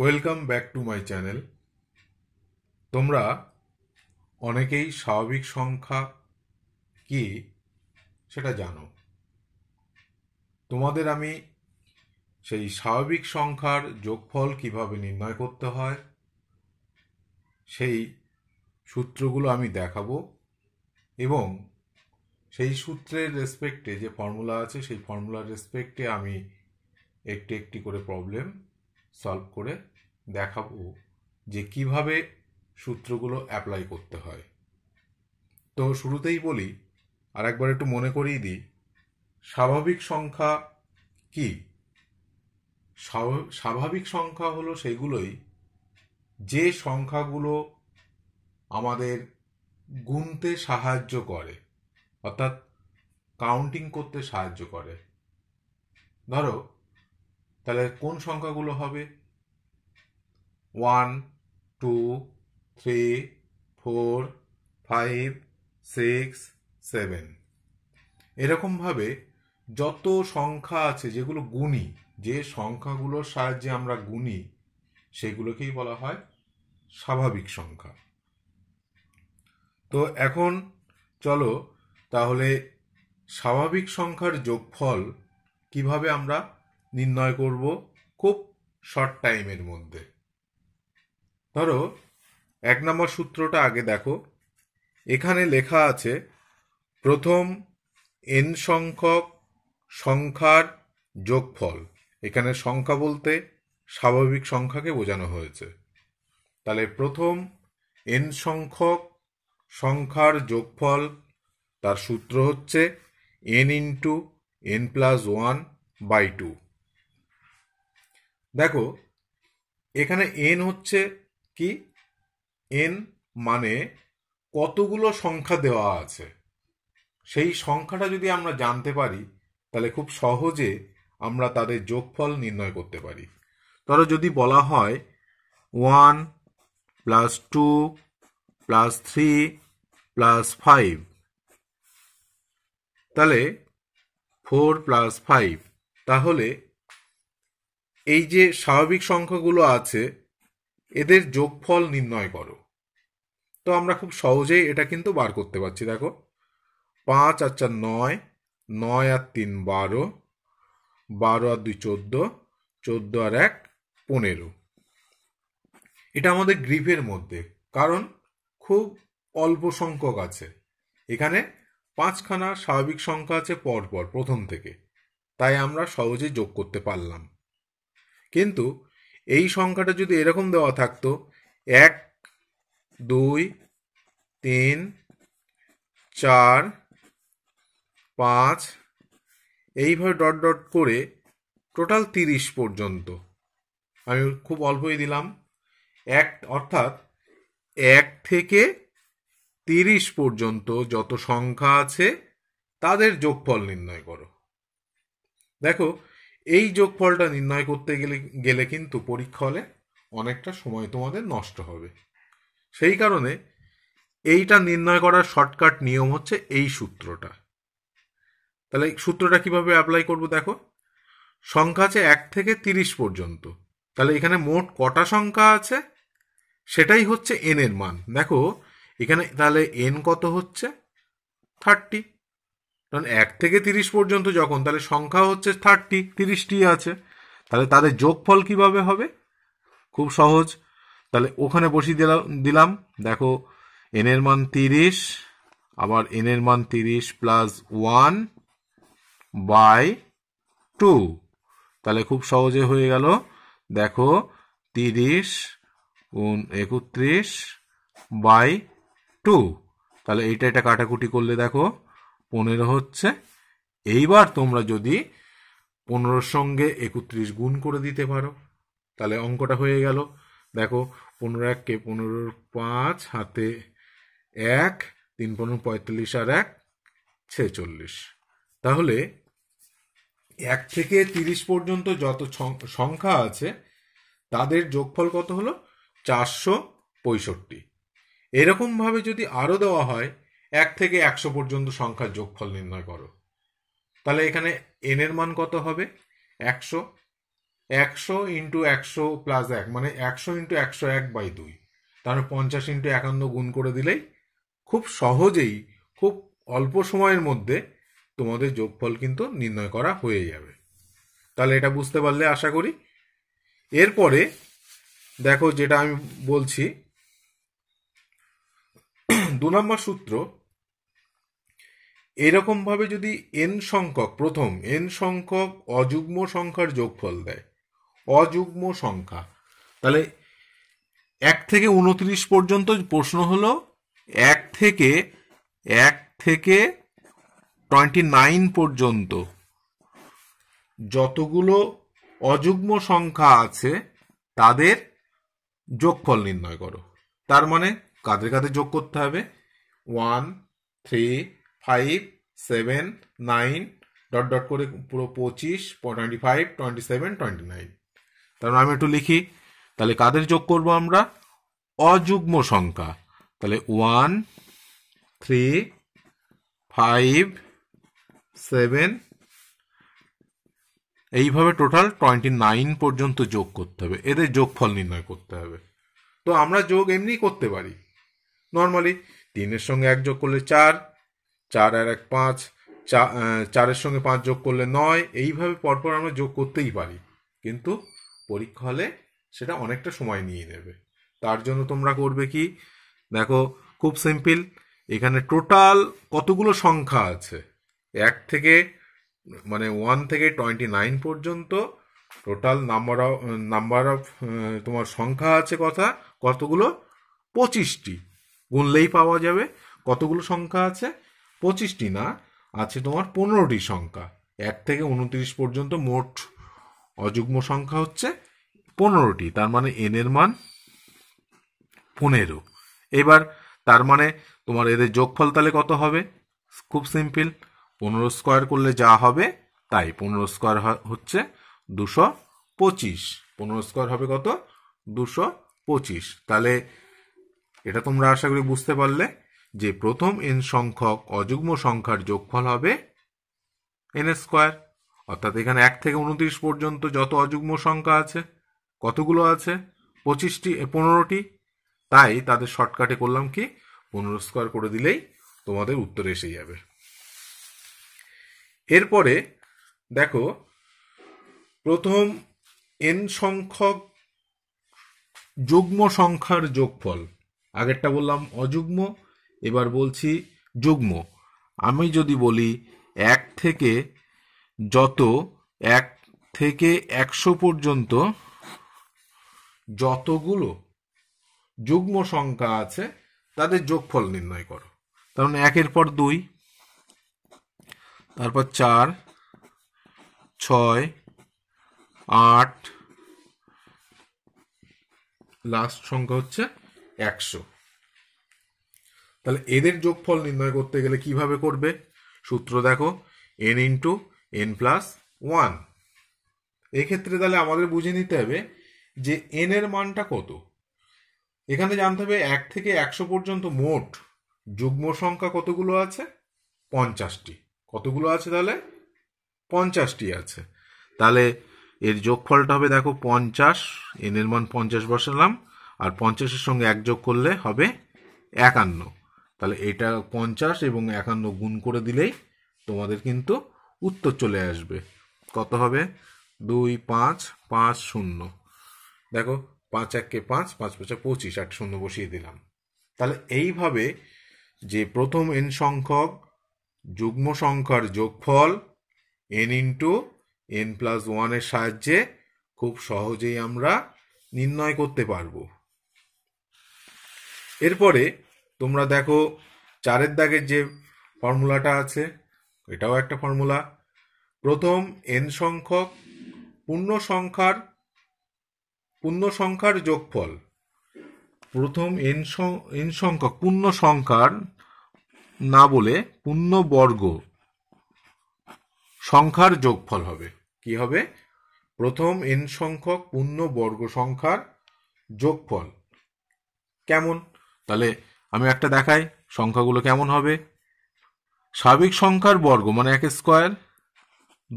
welcome back to my channel তোমরা অনেকেই স্বাভাবিক সংখ্যা কি সেটা জানো তোমাদের আমি সেই স্বাভাবিক সংখ্যার যোগফল কিভাবে নির্ণয় করতে হয় সেই সূত্রগুলো আমি দেখাবো এবং সেই সূত্রের রেসপেক্টে যে ফর্মুলা আছে সেই ফর্মুলার রেসপেক্টে আমি একটি একটি করে প্রবলেম সলভ করে দেখাবো যে কিভাবে সূত্রগুলো অ্যাপ্লাই করতে হয় তো শুরুতেই বলি আর একবার একটু মনে করিয়ে দিই স্বাভাবিক সংখ্যা কি স্বাভাবিক সংখ্যা হলো সেগুলোই যে সংখ্যাগুলো আমাদের গুনতে সাহায্য করে অর্থাৎ কাউন্টিং করতে সাহায্য করে ধরো তাহলে কোন সংখ্যাগুলো হবে one two three four five six seven এরকমভাবে যত সংখ্যা আছে যেগুলো গুণি যে সংখ্যাগুলোর সাহায্যে আমরা গুণি সেগুলোকেই বলা হয় স্বাভাবিক সংখ্যা তো এখন চলো তাহলে স্বাভাবিক সংখ্যার যোগফল কিভাবে আমরা নির্ণয় করব খুব শর্ট টাইমের মধ্যে ধরো এক নম্বর সূত্রটা আগে দেখো এখানে লেখা আছে প্রথম এন সংখ্যক সংখ্যার যোগফল এখানে সংখ্যা বলতে স্বাভাবিক সংখ্যাকে বোঝানো হয়েছে তাহলে প্রথম এন সংখ্যক সংখ্যার যোগফল তার সূত্র হচ্ছে N into N plus one by two দেখো এখানে এন হচ্ছে কি এন মানে কতগুলো সংখ্যা দেওয়া আছে সেই সংখ্যাটা যদি আমরা জানতে পারি তাহলে খুব সহজে আমরা তাদের যোগফল নির্ণয় করতে পারি ধরো যদি বলা হয় one plus two plus three plus five তাহলে ফোর প্লাস ফাইভ তাহলে এই যে স্বাভাবিক সংখ্যাগুলো আছে এদের যোগফল নির্ণয় করো তো আমরা খুব সহজেই এটা কিন্তু বার করতে পারছি দেখো পাঁচ আর চার নয় নয় আর তিন বারো বারো আর দুই চোদ্দ চোদ্দ আর এক পনেরো এটা আমাদের গ্রিফের মধ্যে কারণ খুব অল্প সংখ্যক আছে এখানে পাঁচখানা স্বাভাবিক সংখ্যা আছে পরপর প্রথম থেকে তাই আমরা সহজে যোগ করতে পারলাম কিন্তু এই সংখ্যাটা যদি এরকম দেওয়া থাকতো এক দুই তিন চার পাঁচ এইভাবে ডট ডট করে টোটাল তিরিশ পর্যন্ত আমি খুব অল্পই দিলাম এক অর্থাৎ এক থেকে তিরিশ পর্যন্ত যত সংখ্যা আছে তাদের যোগফল নির্ণয় করো দেখো এই যোগফলটা নির্ণয় করতে গেলে গেলে কিন্তু পরীক্ষা হলে অনেকটা সময় তোমাদের নষ্ট হবে সেই কারণে এইটা নির্ণয় করার শর্টকাট নিয়ম হচ্ছে এই সূত্রটা তাহলে সূত্রটা কিভাবে অ্যাপ্লাই করব দেখো সংখ্যা আছে এক থেকে তিরিশ পর্যন্ত তাহলে এখানে মোট কটা সংখ্যা আছে সেটাই হচ্ছে এন এর মান দেখো এখানে তাহলে এন কত হচ্ছে থার্টি কারণ এক থেকে তিরিশ পর্যন্ত যখন তাহলে সংখ্যা হচ্ছে থার্টি তিরিশটি আছে তাহলে তাদের যোগফল কিভাবে হবে খুব সহজ তাহলে ওখানে বসিয়ে দিলাম দিলাম দেখো এন এর মান তিরিশ আবার এন এর মান তিরিশ প্লাস ওয়ান বাই টু তাহলে খুব সহজে হয়ে গেল দেখো তিরিশ উন একত্রিশ বাই টু তাহলে এইটা এটা কাটাকুটি করলে দেখো পনেরো হচ্ছে এইবার তোমরা যদি পনেরোর সঙ্গে একত্রিশ গুণ করে দিতে পারো তাহলে অঙ্কটা হয়ে গেল দেখো পনেরো এককে পনেরোর পাঁচ হাতে এক তিন পনেরো পঁয়তাল্লিশ আর এক ছেচল্লিশ তাহলে এক থেকে তিরিশ পর্যন্ত যত সংখ্যা আছে তাদের যোগফল কত হলো চারশো পঁয়ষট্টি এরকমভাবে যদি আরও দেওয়া হয় এক থেকে একশো পর্যন্ত সংখ্যার যোগফল নির্ণয় করো তাহলে এখানে এন এর মান কত হবে একশো একশো ইন্টু একশো প্লাস এক মানে একশো ইন্টু একশো এক বাই দুই তাহলে মানে পঞ্চাশ ইন্টু একান্ন গুণ করে দিলেই খুব সহজেই খুব অল্প সময়ের মধ্যে তোমাদের যোগফল কিন্তু নির্ণয় করা হয়ে যাবে তাহলে এটা বুঝতে পারলে আশা করি এরপরে দেখো যেটা আমি বলছি দু নম্বর সূত্র এরকমভাবে যদি এন সংখ্যক প্রথম এন সংখ্যক অযুগ্ম সংখ্যার যোগফল দেয় অযুগ্ম সংখ্যা তাহলে এক থেকে উনত্রিশ পর্যন্ত প্রশ্ন হলো এক থেকে এক থেকে টোয়েন্টি নাইন পর্যন্ত যতগুলো অযুগ্ম সংখ্যা আছে তাদের যোগফল নির্ণয় করো তার মানে কাদের কাদের যোগ করতে হবে one three five seven nine dot dot করে পুরো পঁচিশ twenty five twenty seven twenty nine তারপর আমি একটু লিখি তাহলে কাদের যোগ করব আমরা অযুগ্ম সংখ্যা তাহলে ওয়ান থ্রি ফাইভ সেভেন এইভাবে টোটাল টোয়েন্টি নাইন পর্যন্ত যোগ করতে হবে এদের যোগফল নির্ণয় করতে হবে তো আমরা যোগ এমনি করতে পারি নর্মালি তিনের সঙ্গে এক যোগ করলে চার চার আর এক পাঁচ চারের সঙ্গে পাঁচ যোগ করলে নয় এইভাবে পরপর আমরা যোগ করতেই পারি কিন্তু পরীক্ষা হলে সেটা অনেকটা সময় নিয়ে নেবে তার জন্য তোমরা করবে কি দেখো খুব সিম্পল এখানে টোটাল কতগুলো সংখ্যা আছে এক থেকে মানে ওয়ান থেকে টোয়েন্টি নাইন পর্যন্ত total number of number of তোমার সংখ্যা আছে কথা কতগুলো পঁচিশটি গুনলেই পাওয়া যাবে কতগুলো সংখ্যা আছে পঁচিশটি না আছে তোমার পনেরোটি সংখ্যা এক থেকে উনত্রিশ পর্যন্ত মোট অযুগ্ম সংখ্যা হচ্ছে পনেরোটি তার মানে এন এর মান পনেরো এবার তার মানে তোমার এদের যোগফল তাহলে কত হবে খুব সিম্পল পনেরো স্কোয়ার করলে যা হবে তাই পনেরো স্কোয়ার হচ্ছে দুশো পঁচিশ পনেরো স্কোয়ার হবে কত দুশো পঁচিশ তাহলে এটা তোমরা আশা করি বুঝতে পারলে যে প্রথম এন সংখ্যক অযুগ্ম সংখ্যার যোগফল হবে এন স্কোয়ার অর্থাৎ এখানে এক থেকে উনত্রিশ পর্যন্ত যত অযুগ্ম সংখ্যা আছে কতগুলো আছে পঁচিশটি পনেরোটি তাই তাদের শর্টকাটে করলাম কি পনেরো স্কোয়ার করে দিলেই তোমাদের উত্তর এসে যাবে এরপরে দেখো প্রথম এন সংখ্যক যুগ্ম সংখ্যার যোগফল আগেরটা বললাম অযুগ্ম এবার বলছি যুগ্ম আমি যদি বলি এক থেকে যত এক থেকে একশো পর্যন্ত যতগুলো যুগ্ম সংখ্যা আছে তাদের যোগফল নির্ণয় করো কারণ মানে একের পর দুই তারপর চার ছয় আট লাস্ট সংখ্যা হচ্ছে একশো তাহলে এদের যোগফল নির্ণয় করতে গেলে কিভাবে করবে সূত্র দেখো N into N plus one এক্ষেত্রে তাহলে আমাদের বুঝে নিতে হবে যে এন এর মানটা কত এখানে জানতে হবে এক থেকে একশো পর্যন্ত মোট যুগ্ম সংখ্যা কতগুলো আছে পঞ্চাশটি কতগুলো আছে তাহলে পঞ্চাশটি আছে তাহলে এর যোগফলটা হবে দেখো পঞ্চাশ এন এর মান পঞ্চাশ বসালাম আর পঞ্চাশের সঙ্গে এক যোগ করলে হবে একান্ন তাহলে এটা পঞ্চাশ এবং একান্ন গুণ করে দিলেই তোমাদের কিন্তু উত্তর চলে আসবে কত হবে দুই পাঁচ পাঁচ শূন্য দেখো পাঁচ এককে পাঁচ পাঁচ পাঁচে পঁচিশ আট শূন্য বসিয়ে দিলাম তাহলে এইভাবে যে প্রথম এন সংখ্যক যুগ্ম সংখ্যার যোগফল এন ইন্টু এন প্লাস ওয়ানের সাহায্যে খুব সহজেই আমরা নির্ণয় করতে পারব এরপরে তোমরা দেখো চারের দাগের যে ফর্মুলাটা আছে এটাও একটা ফর্মুলা প্রথম এন সংখ্যক পূর্ণ সংখ্যার পূর্ণ সংখ্যার যোগফল প্রথম এন এন সংখ্যক পূর্ণ সংখ্যার না বলে পূর্ণ বর্গ সংখ্যার যোগফল হবে কি হবে প্রথম এন সংখ্যক পূর্ণ বর্গ সংখ্যার যোগফল কেমন তাহলে আমি একটা দেখাই সংখ্যাগুলো কেমন হবে স্বাভাবিক সংখ্যার বর্গ মানে এক স্কোয়ার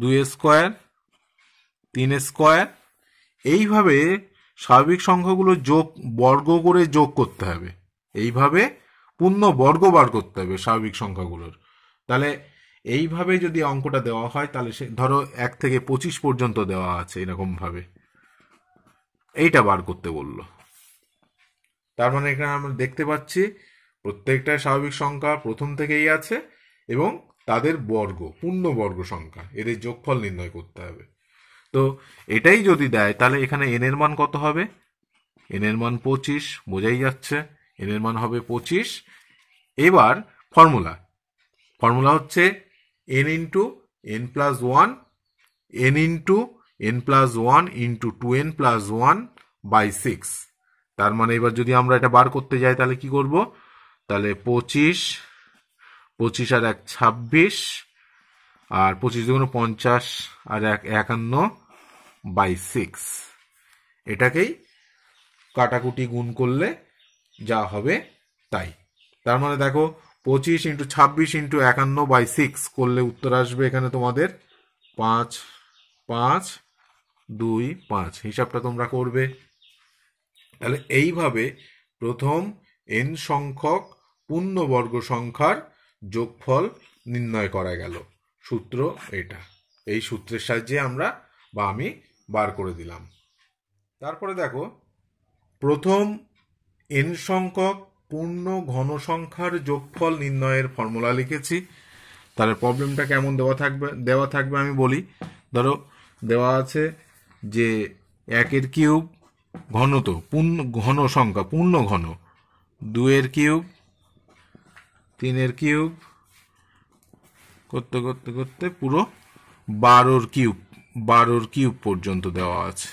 দুই স্কোয়ার তিন স্কোয়ার এইভাবে সাবিক সংখ্যাগুলো যোগ বর্গ করে যোগ করতে হবে এইভাবে পূর্ণ বর্গ বার করতে হবে স্বাভাবিক সংখ্যাগুলোর তাহলে এইভাবে যদি অঙ্কটা দেওয়া হয় তাহলে সে ধরো এক থেকে পঁচিশ পর্যন্ত দেওয়া আছে এরকমভাবে এইটা বার করতে বলল তার মানে এখানে আমরা দেখতে পাচ্ছি প্রত্যেকটাই স্বাভাবিক সংখ্যা প্রথম থেকেই আছে এবং তাদের বর্গ পূর্ণবর্গ সংখ্যা এদের যোগফল নির্ণয় করতে হবে তো এটাই যদি দেয় তাহলে এখানে এন এর মান কত হবে এন এর মান পঁচিশ বোঝাই যাচ্ছে এন এর মান হবে পঁচিশ এবার ফর্মুলা ফর্মুলা হচ্ছে N into N plus one N into N plus one into two N plus one by six তার মানে এবার যদি আমরা এটা বার করতে যাই তাহলে কি করবো তাহলে পঁচিশ পঁচিশ আর এক ছাব্বিশ আর পঁচিশ দুগুণ পঞ্চাশ আর এক একান্ন বাই সিক্স এটাকেই কাটাকুটি গুণ করলে যা হবে তাই তার মানে দেখো পঁচিশ ইন্টু ছাব্বিশ ইন্টু একান্ন বাই সিক্স করলে উত্তর আসবে এখানে তোমাদের পাঁচ পাঁচ দুই পাঁচ হিসাবটা তোমরা করবে তাহলে এইভাবে প্রথম এন সংখ্যক পূর্ণবর্গ সংখ্যার যোগফল নির্ণয় করা গেল সূত্র এটা এই সূত্রের সাহায্যে আমরা বা আমি বার করে দিলাম তারপরে দেখো প্রথম এন সংখ্যক পূর্ণ সংখ্যার যোগফল নির্ণয়ের ফর্মুলা লিখেছি তাহলে প্রবলেমটা কেমন দেওয়া থাকবে দেওয়া থাকবে আমি বলি ধরো দেওয়া আছে যে একের কিউব ঘনত পূর্ণ ঘন সংখ্যা পূর্ণ ঘন দুয়ের কিউব তিনের কিউব করতে করতে করতে পুরো বারোর কিউব বারোর কিউব পর্যন্ত দেওয়া আছে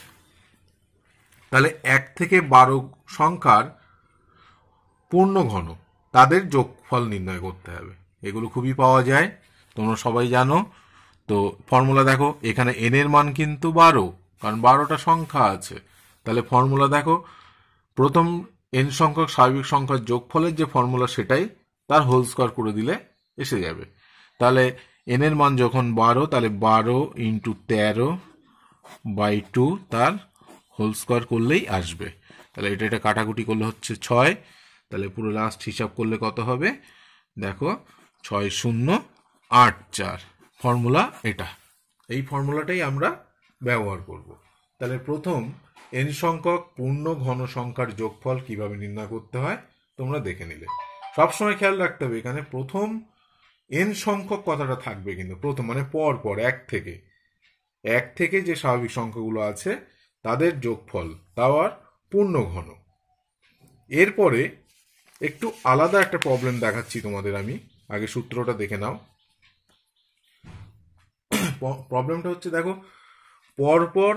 তাহলে এক থেকে বারো সংখ্যার পূর্ণ ঘন তাদের যোগফল নির্ণয় করতে হবে এগুলো খুবই পাওয়া যায় তোমরা সবাই জানো তো ফর্মুলা দেখো এখানে এন এর মান কিন্তু বারো কারণ বারোটা সংখ্যা আছে তাহলে ফর্মুলা দেখো প্রথম এন সংখ্যক স্বাভাবিক সংখ্যার যোগফলের যে ফর্মুলা সেটাই তার হোল স্কোয়ার করে দিলে এসে যাবে তাহলে এন এর মান যখন বারো তাহলে বারো ইন্টু তেরো বাই টু তার হোল স্কোয়ার করলেই আসবে তাহলে এটা এটা কাটাকুটি করলে হচ্ছে ছয় তাহলে পুরো লাস্ট হিসাব করলে কত হবে দেখো ছয় শূন্য আট চার ফর্মুলা এটা এই ফর্মুলাটাই আমরা ব্যবহার করব তাহলে প্রথম এন সংখ্যক পূর্ণ ঘন সংখ্যার যোগফল কিভাবে নির্ণয় করতে হয় তোমরা দেখে নিলে সবসময় খেয়াল রাখতে হবে এখানে প্রথম এন সংখ্যক কথাটা থাকবে কিন্তু প্রথম মানে পর পর এক থেকে এক থেকে যে স্বাভাবিক সংখ্যাগুলো আছে তাদের যোগফল তাও আর পূর্ণ ঘন এরপরে একটু আলাদা একটা প্রবলেম দেখাচ্ছি তোমাদের আমি আগে সূত্রটা দেখে নাও প্রবলেমটা হচ্ছে দেখো পরপর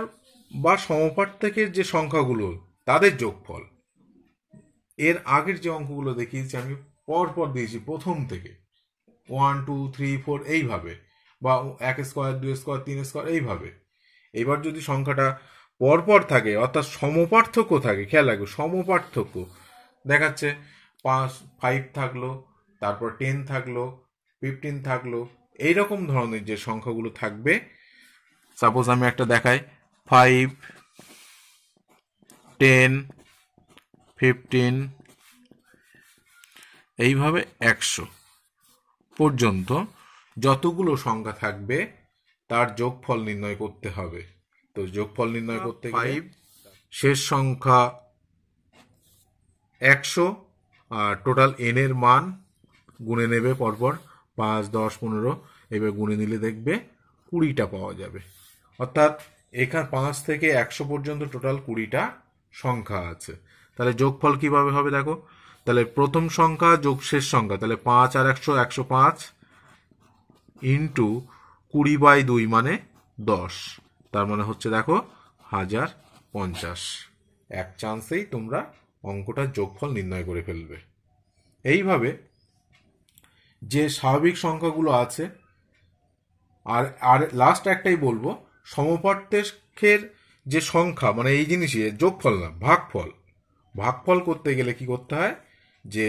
বা সমপাট থেকে যে সংখ্যাগুলো তাদের যোগফল এর আগের যে অঙ্কগুলো দেখিয়েছি আমি পরপর দিয়েছি প্রথম থেকে ওয়ান টু থ্রি ফোর এইভাবে বা এক স্কোয়ার দুই স্কোয়ার তিন স্কোয়ার এইভাবে এবার যদি সংখ্যাটা পরপর থাকে অর্থাৎ সমপার্থক্য থাকে খেয়াল রাখবে সমপার্থক্য দেখাচ্ছে পাঁচ ফাইভ থাকলো তারপর টেন থাকলো ফিফটিন থাকলো এই রকম ধরনের যে সংখ্যাগুলো থাকবে সাপোজ আমি একটা দেখাই ফাইভ টেন ফিফটিন এইভাবে একশো পর্যন্ত যতগুলো সংখ্যা থাকবে তার যোগফল নির্ণয় করতে হবে তো যোগফল নির্ণয় করতে ফাইভ শেষ সংখ্যা একশো আর টোটাল এনের মান গুনে নেবে পরপর পাঁচ দশ পনেরো এবার গুনে নিলে দেখবে কুড়িটা পাওয়া যাবে অর্থাৎ এখান পাঁচ থেকে একশো পর্যন্ত টোটাল কুড়িটা সংখ্যা আছে তাহলে যোগফল কিভাবে হবে দেখো তাহলে প্রথম সংখ্যা যোগ শেষ সংখ্যা তাহলে পাঁচ আর একশো একশো পাঁচ ইন্টু কুড়ি বাই দুই মানে দশ তার মানে হচ্ছে দেখো হাজার পঞ্চাশ এক চান্সেই তোমরা অঙ্কটার যোগফল নির্ণয় করে ফেলবে এইভাবে যে স্বাভাবিক সংখ্যাগুলো আছে আর আর লাস্ট একটাই বলবো সমপার্থের যে সংখ্যা মানে এই জিনিসের যোগফল না ভাগফল ভাগফল করতে গেলে কি করতে হয় যে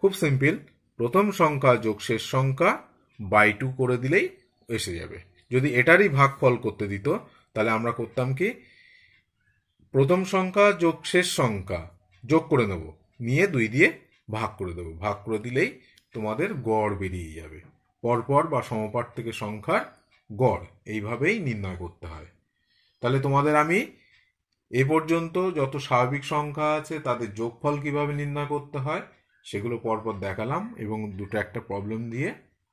খুব সিম্পল প্রথম সংখ্যা যোগ শেষ সংখ্যা বাই টু করে দিলেই এসে যাবে যদি এটারই ভাগ ফল করতে দিত তাহলে আমরা করতাম কি প্রথম সংখ্যা যোগ শেষ সংখ্যা যোগ করে নেব নিয়ে দুই দিয়ে ভাগ করে দেবো ভাগ করে দিলেই তোমাদের গড় বেরিয়ে যাবে পরপর বা সমপার থেকে সংখ্যার গড় এইভাবেই নির্ণয় করতে হয় তাহলে তোমাদের আমি এ পর্যন্ত যত স্বাভাবিক সংখ্যা আছে তাদের যোগফল কিভাবে নির্ণয় করতে হয় সেগুলো পরপর দেখালাম এবং দুটো একটা প্রবলেম দিয়ে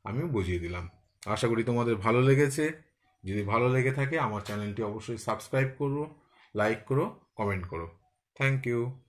আমি বুঝিয়ে দিলাম আশা করি তোমাদের ভালো লেগেছে যদি ভালো লেগে থাকে আমার চ্যানেলটি অবশ্যই সাবস্ক্রাইব করো লাইক করো কমেন্ট করো থ্যাংক ইউ